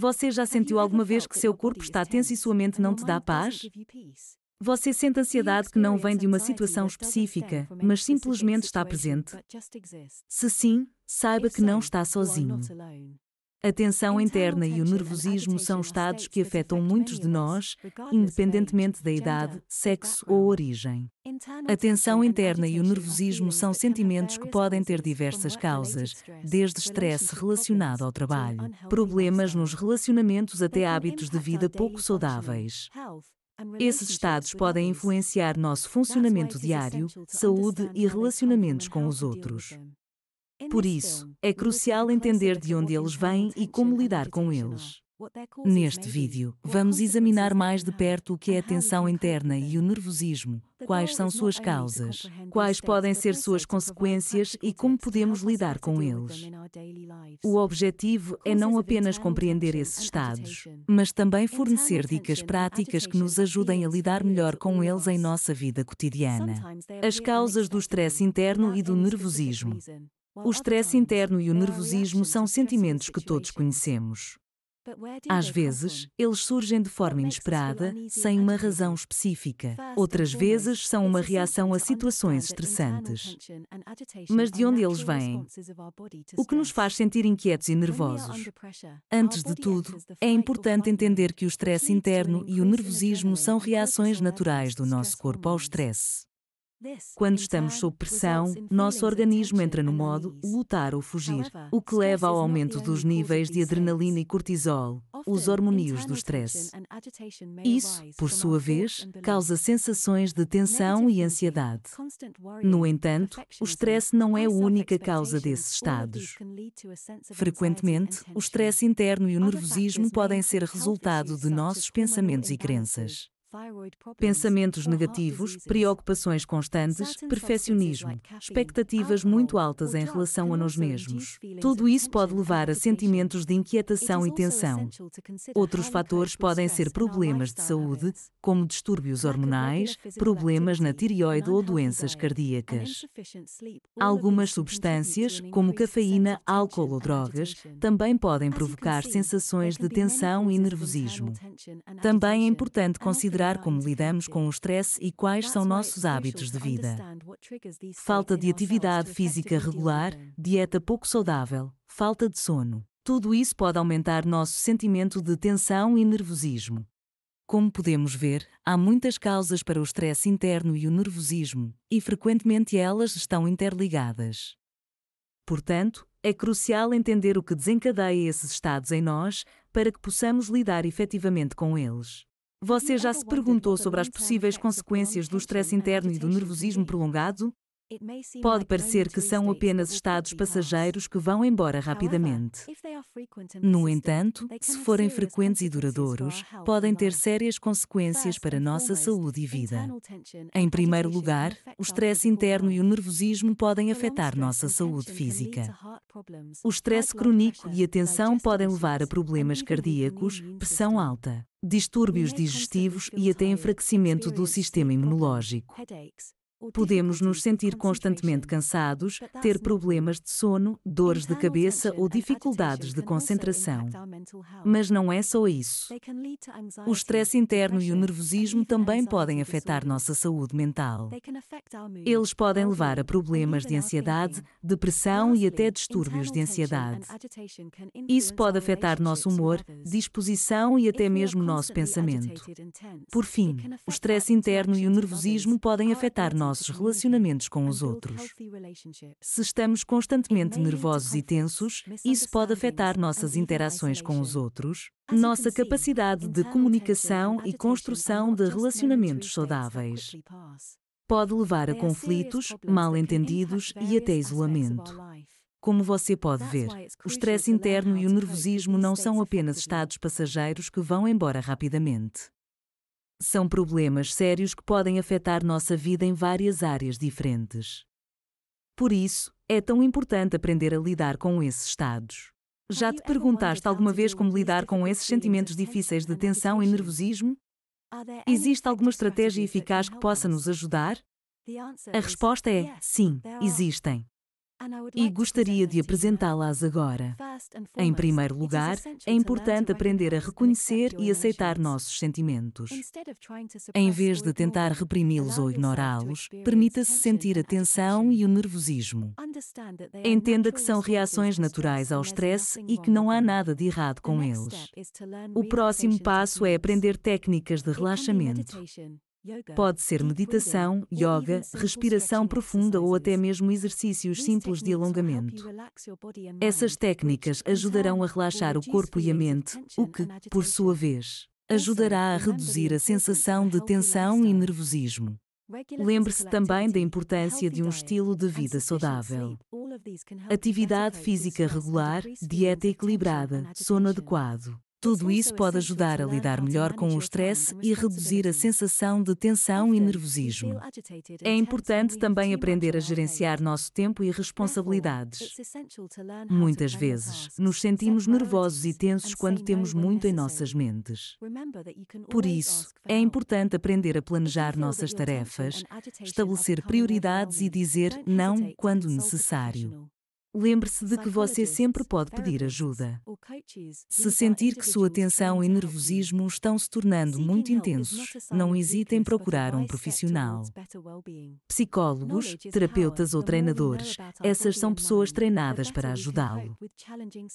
Você já sentiu alguma vez que seu corpo está tenso e sua mente não te dá paz? Você sente ansiedade que não vem de uma situação específica, mas simplesmente está presente? Se sim, saiba que não está sozinho. A tensão então, interna e o nervosismo são estados que afetam muitos de nós, independentemente da idade, sexo ou origem. A tensão interna e o nervosismo são sentimentos que podem ter diversas causas, desde estresse relacionado ao trabalho, problemas nos relacionamentos até hábitos de vida pouco saudáveis. Esses estados podem influenciar nosso funcionamento diário, saúde e relacionamentos com os outros. É Por isso, é crucial entender de onde eles vêm e como lidar com eles. Neste vídeo, vamos examinar mais de perto o que é a tensão interna e o nervosismo, quais são suas causas, quais podem ser suas consequências e como podemos lidar com eles. O objetivo é não apenas compreender esses estados, mas também fornecer dicas práticas que nos ajudem a lidar melhor com eles em nossa vida cotidiana. As causas do stress interno e do nervosismo. O estresse interno e o nervosismo são sentimentos que todos conhecemos. Às vezes, eles surgem de forma inesperada, sem uma razão específica. Outras vezes, são uma reação a situações estressantes. Mas de onde eles vêm? O que nos faz sentir inquietos e nervosos? Antes de tudo, é importante entender que o estresse interno e o nervosismo são reações naturais do nosso corpo ao estresse. Quando estamos sob pressão, nosso organismo entra no modo lutar ou fugir, o que leva ao aumento dos níveis de adrenalina e cortisol, os hormônios do stress. Isso, por sua vez, causa sensações de tensão e ansiedade. No entanto, o stress não é a única causa desses estados. Frequentemente, o stress interno e o nervosismo podem ser resultado de nossos pensamentos e crenças. Pensamentos negativos, preocupações constantes, perfeccionismo, expectativas muito altas em relação a nós mesmos. Tudo isso pode levar a sentimentos de inquietação e tensão. Outros fatores podem ser problemas de saúde, como distúrbios hormonais, problemas na tireoide ou doenças cardíacas. Algumas substâncias, como cafeína, álcool ou drogas, também podem provocar sensações de tensão e nervosismo. Também é importante considerar como lidamos com o stress e quais são nossos hábitos de vida. Falta de atividade física regular, dieta pouco saudável, falta de sono. Tudo isso pode aumentar nosso sentimento de tensão e nervosismo. Como podemos ver, há muitas causas para o stress interno e o nervosismo, e frequentemente elas estão interligadas. Portanto, é crucial entender o que desencadeia esses estados em nós para que possamos lidar efetivamente com eles. Você já se perguntou sobre as possíveis consequências do estresse interno e do nervosismo prolongado? Pode parecer que são apenas estados passageiros que vão embora rapidamente. No entanto, se forem frequentes e duradouros, podem ter sérias consequências para a nossa saúde e vida. Em primeiro lugar, o estresse interno e o nervosismo podem afetar nossa saúde física. O estresse crónico e a tensão podem levar a problemas cardíacos, pressão alta, distúrbios digestivos e até enfraquecimento do sistema imunológico. Podemos nos sentir constantemente cansados, ter problemas de sono, dores de cabeça ou dificuldades de concentração. Mas não é só isso. O estresse interno e o nervosismo também podem afetar nossa saúde mental. Eles podem levar a problemas de ansiedade, depressão e até distúrbios de ansiedade. Isso pode afetar nosso humor, disposição e até mesmo nosso pensamento. Por fim, o estresse interno e o nervosismo podem afetar nossa nossos relacionamentos com os outros. Se estamos constantemente nervosos e tensos, isso pode afetar nossas interações com os outros, nossa capacidade de comunicação e construção de relacionamentos saudáveis. Pode levar a conflitos, mal-entendidos e até isolamento. Como você pode ver, o estresse interno e o nervosismo não são apenas estados passageiros que vão embora rapidamente. São problemas sérios que podem afetar nossa vida em várias áreas diferentes. Por isso, é tão importante aprender a lidar com esses estados. Já te perguntaste alguma vez como lidar com esses sentimentos difíceis de tensão e nervosismo? Existe alguma estratégia eficaz que possa nos ajudar? A resposta é sim, existem e gostaria de apresentá-las agora. Em primeiro lugar, é importante aprender a reconhecer e aceitar nossos sentimentos. Em vez de tentar reprimi-los ou ignorá-los, permita-se sentir a tensão e o nervosismo. Entenda que são reações naturais ao stress e que não há nada de errado com eles. O próximo passo é aprender técnicas de relaxamento. Pode ser meditação, yoga, respiração profunda ou até mesmo exercícios simples de alongamento. Essas técnicas ajudarão a relaxar o corpo e a mente, o que, por sua vez, ajudará a reduzir a sensação de tensão e nervosismo. Lembre-se também da importância de um estilo de vida saudável. Atividade física regular, dieta equilibrada, sono adequado. Tudo isso pode ajudar a lidar melhor com o stress e reduzir a sensação de tensão e nervosismo. É importante também aprender a gerenciar nosso tempo e responsabilidades. Muitas vezes, nos sentimos nervosos e tensos quando temos muito em nossas mentes. Por isso, é importante aprender a planejar nossas tarefas, estabelecer prioridades e dizer não quando necessário. Lembre-se de que você sempre pode pedir ajuda. Se sentir que sua tensão e nervosismo estão se tornando muito intensos, não hesite em procurar um profissional. Psicólogos, terapeutas ou treinadores, essas são pessoas treinadas para ajudá-lo.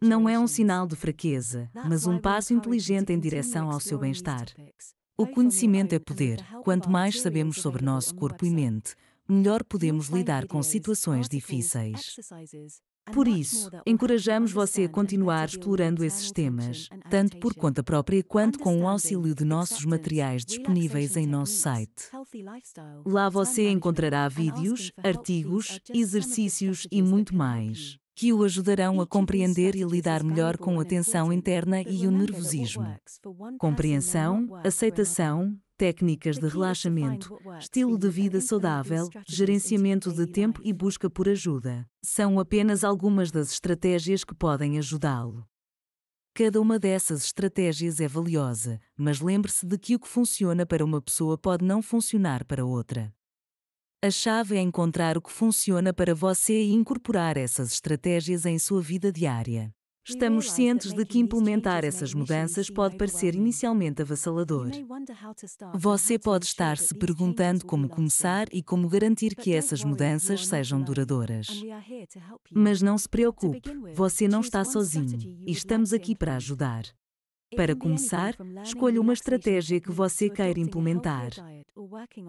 Não é um sinal de fraqueza, mas um passo inteligente em direção ao seu bem-estar. O conhecimento é poder. Quanto mais sabemos sobre nosso corpo e mente, melhor podemos lidar com situações difíceis. Por isso, encorajamos você a continuar explorando esses temas, tanto por conta própria quanto com o auxílio de nossos materiais disponíveis em nosso site. Lá você encontrará vídeos, artigos, exercícios e muito mais, que o ajudarão a compreender e lidar melhor com a tensão interna e o nervosismo. Compreensão, aceitação, técnicas de relaxamento, estilo de vida saudável, gerenciamento de tempo e busca por ajuda. São apenas algumas das estratégias que podem ajudá-lo. Cada uma dessas estratégias é valiosa, mas lembre-se de que o que funciona para uma pessoa pode não funcionar para outra. A chave é encontrar o que funciona para você e incorporar essas estratégias em sua vida diária. Estamos cientes de que implementar essas mudanças pode parecer inicialmente avassalador. Você pode estar se perguntando como começar e como garantir que essas mudanças sejam duradouras. Mas não se preocupe, você não está sozinho e estamos aqui para ajudar. Para começar, escolha uma estratégia que você queira implementar.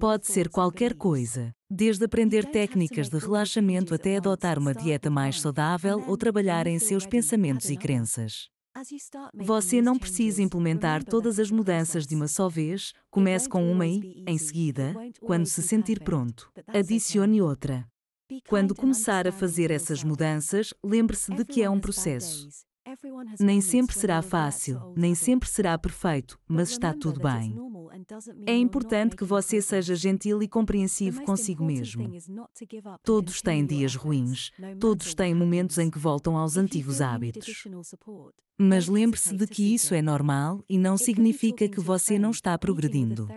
Pode ser qualquer coisa, desde aprender técnicas de relaxamento até adotar uma dieta mais saudável ou trabalhar em seus pensamentos e crenças. Você não precisa implementar todas as mudanças de uma só vez, comece com uma e, em seguida, quando se sentir pronto, adicione outra. Quando começar a fazer essas mudanças, lembre-se de que é um processo. Nem sempre será fácil, nem sempre será perfeito, mas está tudo bem. É importante que você seja gentil e compreensivo consigo mesmo. Todos têm dias ruins, todos têm momentos em que voltam aos antigos hábitos. Mas lembre-se de que isso é normal e não significa que você não está progredindo.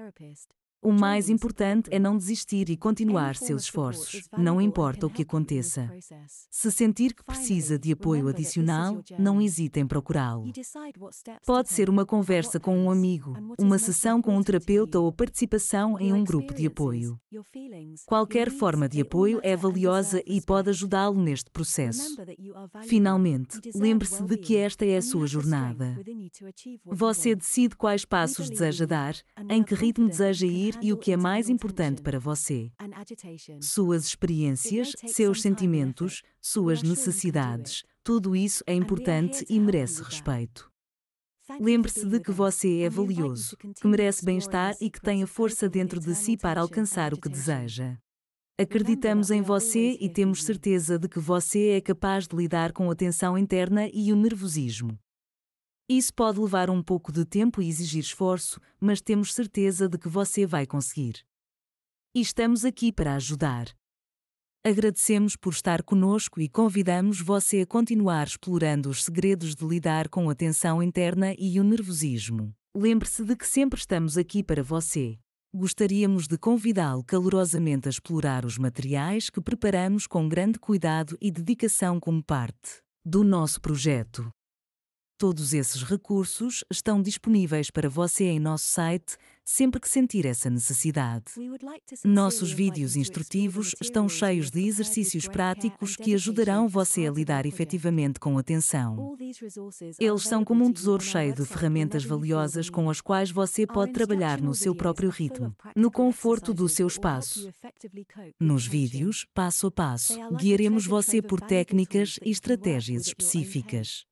O mais importante é não desistir e continuar seus esforços, não importa o que aconteça. Se sentir que precisa de apoio adicional, não hesite em procurá-lo. Pode ser uma conversa com um amigo, uma sessão com um terapeuta ou participação em um grupo de apoio. Qualquer forma de apoio é valiosa e pode ajudá-lo neste processo. Finalmente, lembre-se de que esta é a sua jornada. Você decide quais passos deseja dar, em que ritmo deseja ir e o que é mais importante para você. Suas experiências, seus sentimentos, suas necessidades, tudo isso é importante e merece respeito. Lembre-se de que você é valioso, que merece bem-estar e que tem a força dentro de si para alcançar o que deseja. Acreditamos em você e temos certeza de que você é capaz de lidar com a tensão interna e o nervosismo. Isso pode levar um pouco de tempo e exigir esforço, mas temos certeza de que você vai conseguir. E estamos aqui para ajudar. Agradecemos por estar conosco e convidamos você a continuar explorando os segredos de lidar com a tensão interna e o nervosismo. Lembre-se de que sempre estamos aqui para você. Gostaríamos de convidá-lo calorosamente a explorar os materiais que preparamos com grande cuidado e dedicação como parte do nosso projeto. Todos esses recursos estão disponíveis para você em nosso site sempre que sentir essa necessidade. Nossos vídeos instrutivos estão cheios de exercícios práticos que ajudarão você a lidar efetivamente com a atenção. Eles são como um tesouro cheio de ferramentas valiosas com as quais você pode trabalhar no seu próprio ritmo, no conforto do seu espaço. Nos vídeos, passo a passo, guiaremos você por técnicas e estratégias específicas.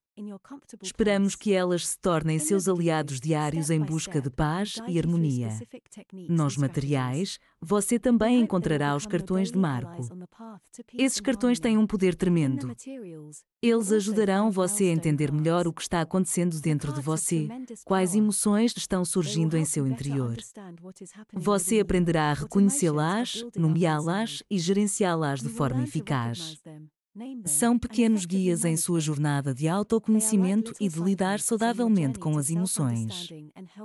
Esperamos que elas se tornem seus aliados diários em busca de paz e harmonia. Nos materiais, você também encontrará os cartões de Marco. Esses cartões têm um poder tremendo. Eles ajudarão você a entender melhor o que está acontecendo dentro de você, quais emoções estão surgindo em seu interior. Você aprenderá a reconhecê-las, nomeá-las e gerenciá-las de forma eficaz. São pequenos guias em sua jornada de autoconhecimento e de lidar saudavelmente com as emoções.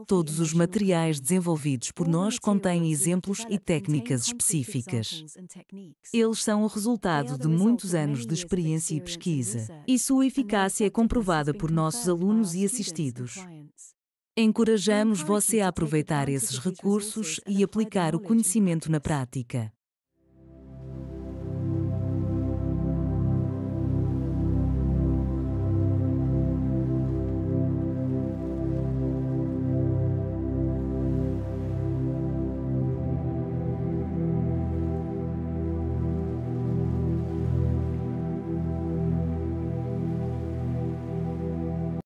Todos os materiais desenvolvidos por nós contêm exemplos e técnicas específicas. Eles são o resultado de muitos anos de experiência e pesquisa, e sua eficácia é comprovada por nossos alunos e assistidos. Encorajamos você a aproveitar esses recursos e aplicar o conhecimento na prática.